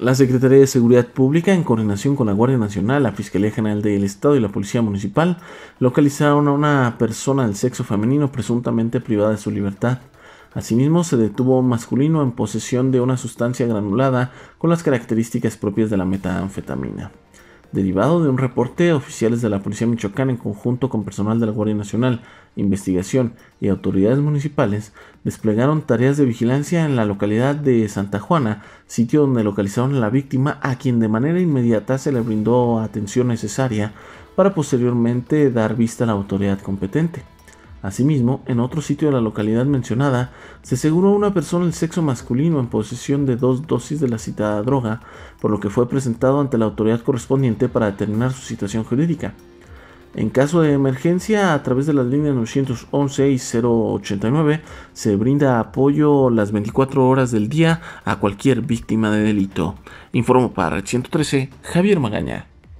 La Secretaría de Seguridad Pública, en coordinación con la Guardia Nacional, la Fiscalía General del Estado y la Policía Municipal, localizaron a una persona del sexo femenino presuntamente privada de su libertad. Asimismo, se detuvo un masculino en posesión de una sustancia granulada con las características propias de la metanfetamina derivado de un reporte oficiales de la Policía Michoacana en conjunto con personal de la Guardia Nacional, investigación y autoridades municipales, desplegaron tareas de vigilancia en la localidad de Santa Juana, sitio donde localizaron a la víctima a quien de manera inmediata se le brindó atención necesaria para posteriormente dar vista a la autoridad competente. Asimismo, en otro sitio de la localidad mencionada, se aseguró a una persona el sexo masculino en posesión de dos dosis de la citada droga, por lo que fue presentado ante la autoridad correspondiente para determinar su situación jurídica. En caso de emergencia, a través de las líneas 911 y 089, se brinda apoyo las 24 horas del día a cualquier víctima de delito. Informo para el 113 Javier Magaña.